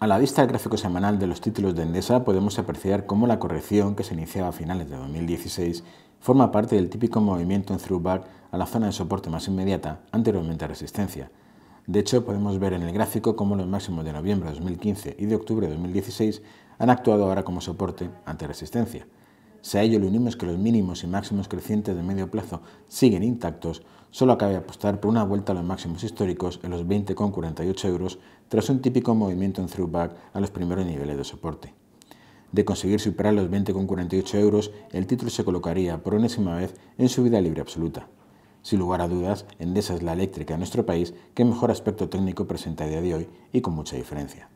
A la vista del gráfico semanal de los títulos de Endesa podemos apreciar cómo la corrección que se iniciaba a finales de 2016 forma parte del típico movimiento en throughback a la zona de soporte más inmediata, anteriormente a resistencia. De hecho, podemos ver en el gráfico cómo los máximos de noviembre de 2015 y de octubre de 2016 han actuado ahora como soporte ante resistencia. Si a ello le unimos que los mínimos y máximos crecientes de medio plazo siguen intactos, Solo acabe apostar por una vuelta a los máximos históricos en los 20,48 euros tras un típico movimiento en throwback a los primeros niveles de soporte. De conseguir superar los 20,48 euros, el título se colocaría por enésima vez en subida libre absoluta. Sin lugar a dudas, Endesa es la eléctrica en nuestro país que mejor aspecto técnico presenta a día de hoy y con mucha diferencia.